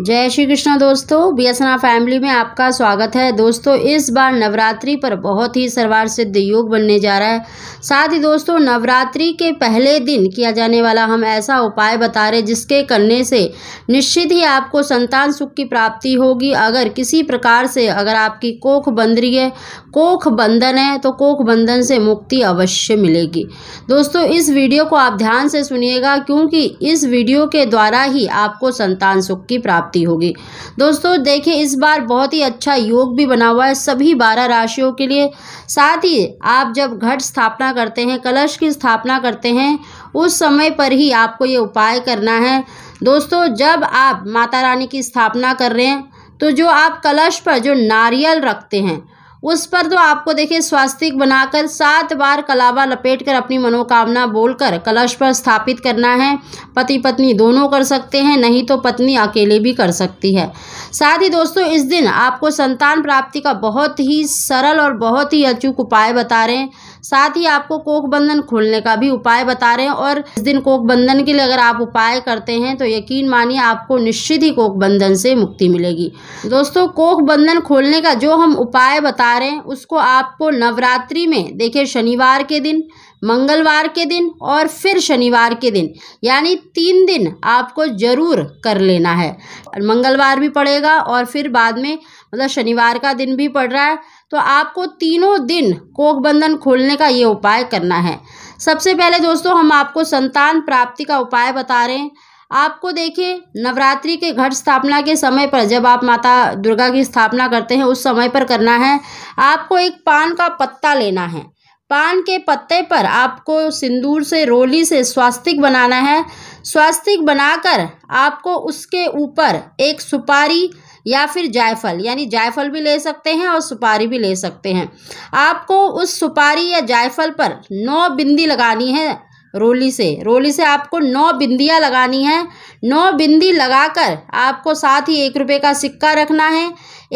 जय श्री कृष्णा दोस्तों B family में आपका स्वागत है दोस्तों इस बार नवरात्रि पर बहुत ही सरवार सिद्ध योग बनने जा रहा है साथ ही दोस्तों नवरात्रि के पहले दिन किया जाने वाला हम ऐसा उपाय बता रहे जिसके करने से निश्चित ही आपको संतान सुख की प्राप्ति होगी अगर किसी प्रकार से अगर आपकी कोख बंद रही है कोख बंधन है तो कोख बंधन से मुक्ति अवश्य मिलेगी दोस्तों इस वीडियो को आप ध्यान से सुनिएगा क्योंकि इस वीडियो के द्वारा ही आपको संतान सुख की प्राप्ति प्राप्ति होगी दोस्तों देखिए इस बार बहुत ही अच्छा योग भी बना हुआ है सभी बारह राशियों के लिए साथ ही आप जब घट स्थापना करते हैं कलश की स्थापना करते हैं उस समय पर ही आपको ये उपाय करना है दोस्तों जब आप माता रानी की स्थापना कर रहे हैं तो जो आप कलश पर जो नारियल रखते हैं उस पर तो आपको देखिए स्वास्तिक बनाकर सात बार कलावा लपेटकर अपनी मनोकामना बोलकर कलश पर स्थापित करना है पति पत्नी दोनों कर सकते हैं नहीं तो पत्नी अकेले भी कर सकती है साथ ही दोस्तों इस दिन आपको संतान प्राप्ति का बहुत ही सरल और बहुत ही अचूक उपाय बता रहे हैं साथ ही आपको कोख बंधन खोलने का भी उपाय बता रहे हैं और इस दिन कोख बंधन के लिए अगर आप उपाय करते हैं तो यकीन मानिए आपको निश्चित ही कोख बंधन से मुक्ति मिलेगी दोस्तों कोख बंधन खोलने का जो हम उपाय बता बता रहे हैं उसको आपको नवरात्रि में देखिए शनिवार के दिन मंगलवार के दिन और फिर शनिवार के दिन यानी तीन दिन आपको ज़रूर कर लेना है मंगलवार भी पड़ेगा और फिर बाद में मतलब शनिवार का दिन भी पड़ रहा है तो आपको तीनों दिन कोकबंधन खोलने का ये उपाय करना है सबसे पहले दोस्तों हम आपको संतान प्राप्ति का उपाय बता रहे हैं आपको देखिए नवरात्रि के घट स्थापना के समय पर जब आप माता दुर्गा की स्थापना करते हैं उस समय पर करना है आपको एक पान का पत्ता लेना है पान के पत्ते पर आपको सिंदूर से रोली से स्वास्तिक बनाना है स्वास्तिक बनाकर आपको उसके ऊपर एक सुपारी या फिर जायफल यानी जायफल भी ले सकते हैं और सुपारी भी ले सकते हैं आपको उस सुपारी या जायफल पर नौ बिंदी लगानी है रोली से रोली से आपको नौ बिंदिया लगानी है नौ बिंदी लगाकर आपको साथ ही एक रुपये का सिक्का रखना है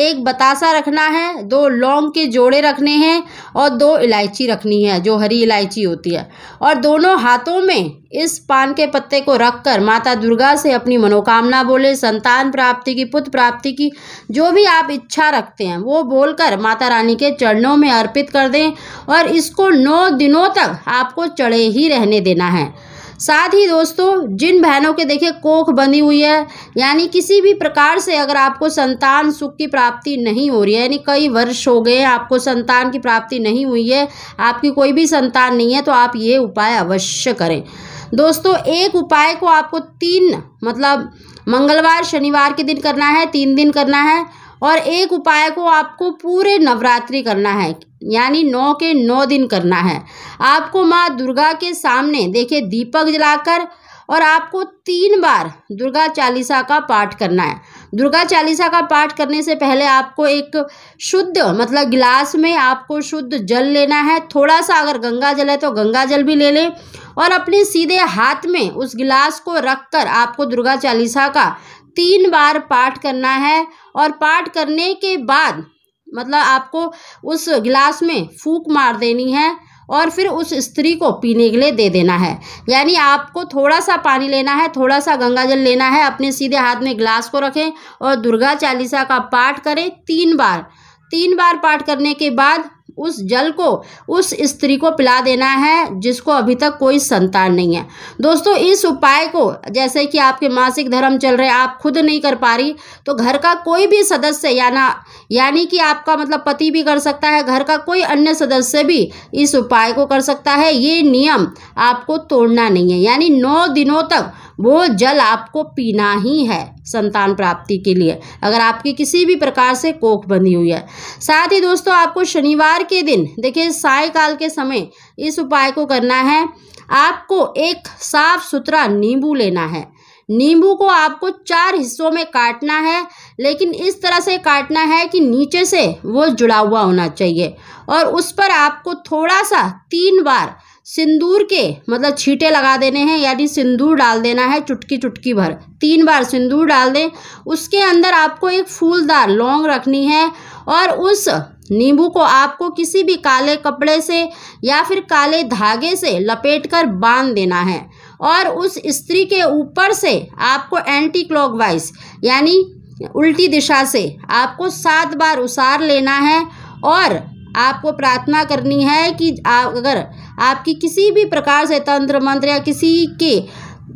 एक बतासा रखना है दो लौंग के जोड़े रखने हैं और दो इलायची रखनी है जो हरी इलायची होती है और दोनों हाथों में इस पान के पत्ते को रखकर माता दुर्गा से अपनी मनोकामना बोले संतान प्राप्ति की पुत्र प्राप्ति की जो भी आप इच्छा रखते हैं वो बोलकर माता रानी के चरणों में अर्पित कर दें और इसको नौ दिनों तक आपको चढ़े ही रहने देना है साथ ही दोस्तों जिन बहनों के देखिए कोख बनी हुई है यानी किसी भी प्रकार से अगर आपको संतान सुख की प्राप्ति नहीं हो रही है यानी कई वर्ष हो गए आपको संतान की प्राप्ति नहीं हुई है आपकी कोई भी संतान नहीं है तो आप ये उपाय अवश्य करें दोस्तों एक उपाय को आपको तीन मतलब मंगलवार शनिवार के दिन करना है तीन दिन करना है और एक उपाय को आपको पूरे नवरात्रि करना है यानी नौ के नौ दिन करना है आपको माँ दुर्गा के सामने देखिए दीपक जलाकर और आपको तीन बार दुर्गा चालीसा का पाठ करना है दुर्गा चालीसा का पाठ करने से पहले आपको एक शुद्ध मतलब गिलास में आपको शुद्ध जल लेना है थोड़ा सा अगर गंगा जल है तो गंगा जल भी ले लें और अपने सीधे हाथ में उस गिलास को रख कर आपको दुर्गा चालीसा का तीन बार पाठ करना है और पाठ करने के बाद मतलब आपको उस गिलास में फूक मार देनी है और फिर उस स्त्री को पीने के लिए दे देना है यानी आपको थोड़ा सा पानी लेना है थोड़ा सा गंगा जल लेना है अपने सीधे हाथ में गिलास को रखें और दुर्गा चालीसा का पाठ करें तीन बार तीन बार पाठ करने के बाद उस जल को उस स्त्री को पिला देना है जिसको अभी तक कोई संतान नहीं है दोस्तों इस उपाय को जैसे कि आपके मासिक धर्म चल रहे आप खुद नहीं कर पा रही तो घर का कोई भी सदस्य या ना यानी कि आपका मतलब पति भी कर सकता है घर का कोई अन्य सदस्य भी इस उपाय को कर सकता है ये नियम आपको तोड़ना नहीं है यानी नौ दिनों तक वो जल आपको पीना ही है संतान प्राप्ति के लिए अगर आपकी किसी भी प्रकार से कोख बनी हुई है साथ ही दोस्तों आपको शनिवार के दिन देखिए सायकाल के समय इस उपाय को करना है आपको एक साफ सुथरा नींबू लेना है नींबू को आपको चार हिस्सों में काटना है लेकिन इस तरह से काटना है कि नीचे से वो जुड़ा हुआ होना चाहिए और उस पर आपको थोड़ा सा तीन बार सिंदूर के मतलब छींटे लगा देने हैं यानी सिंदूर डाल देना है चुटकी चुटकी भर तीन बार सिंदूर डाल दें उसके अंदर आपको एक फूलदार लौंग रखनी है और उस नींबू को आपको किसी भी काले कपड़े से या फिर काले धागे से लपेट कर बांध देना है और उस स्त्री के ऊपर से आपको एंटी क्लॉकवाइज यानी उल्टी दिशा से आपको सात बार उसार लेना है और आपको प्रार्थना करनी है कि आप अगर आपकी किसी भी प्रकार से तंत्र मंत्र या किसी के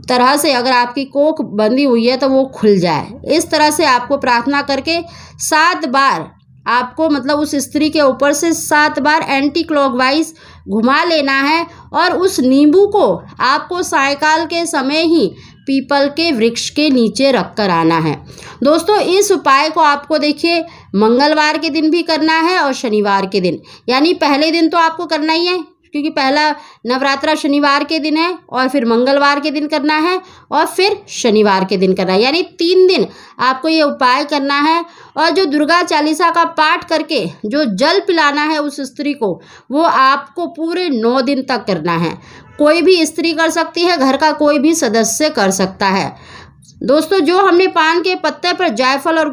तरह से अगर आपकी कोख बंधी हुई है तो वो खुल जाए इस तरह से आपको प्रार्थना करके सात बार आपको मतलब उस स्त्री के ऊपर से सात बार एंटी क्लॉकवाइज घुमा लेना है और उस नींबू को आपको सायकाल के समय ही पीपल के वृक्ष के नीचे रख कर आना है दोस्तों इस उपाय को आपको देखिए मंगलवार के दिन भी करना है और शनिवार के दिन यानी पहले दिन तो आपको करना ही है क्योंकि पहला नवरात्रा शनिवार के दिन है और फिर मंगलवार के दिन करना है और फिर शनिवार के दिन करना है यानी तीन दिन आपको ये उपाय करना है और जो दुर्गा चालीसा का पाठ करके जो जल पिलाना है उस स्त्री को वो आपको पूरे नौ दिन तक करना है कोई भी स्त्री कर सकती है घर का कोई भी सदस्य कर सकता है दोस्तों जो हमने पान के पत्ते पर जायफल और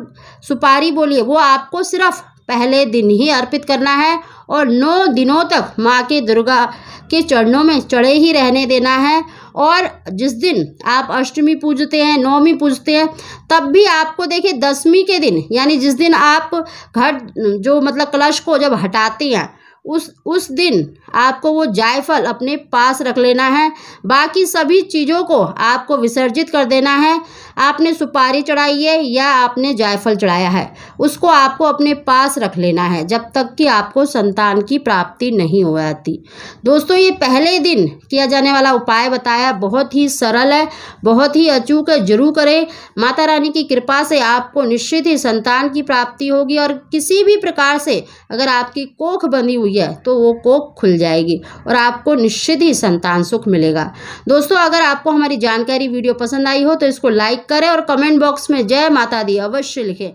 सुपारी बोलिए वो आपको सिर्फ पहले दिन ही अर्पित करना है और नौ दिनों तक माँ के दुर्गा के चरणों में चढ़े ही रहने देना है और जिस दिन आप अष्टमी पूजते हैं नौमी पूजते हैं तब भी आपको देखिए दसवीं के दिन यानी जिस दिन आप घट जो मतलब कलश को जब हटाते हैं उस उस दिन आपको वो जायफल अपने पास रख लेना है बाकी सभी चीज़ों को आपको विसर्जित कर देना है आपने सुपारी चढ़ाई है या आपने जायफल चढ़ाया है उसको आपको अपने पास रख लेना है जब तक कि आपको संतान की प्राप्ति नहीं हो जाती दोस्तों ये पहले दिन किया जाने वाला उपाय बताया बहुत ही सरल है बहुत ही अचूक है जरूर करें माता रानी की कृपा से आपको निश्चित ही संतान की प्राप्ति होगी और किसी भी प्रकार से अगर आपकी कोख बनी हुई है तो वो कोख खुल जाएगी और आपको निश्चित ही संतान सुख मिलेगा दोस्तों अगर आपको हमारी जानकारी वीडियो पसंद आई हो तो इसको लाइक करें और कमेंट बॉक्स में जय माता दी अवश्य लिखें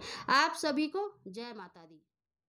आप सभी को जय माता दी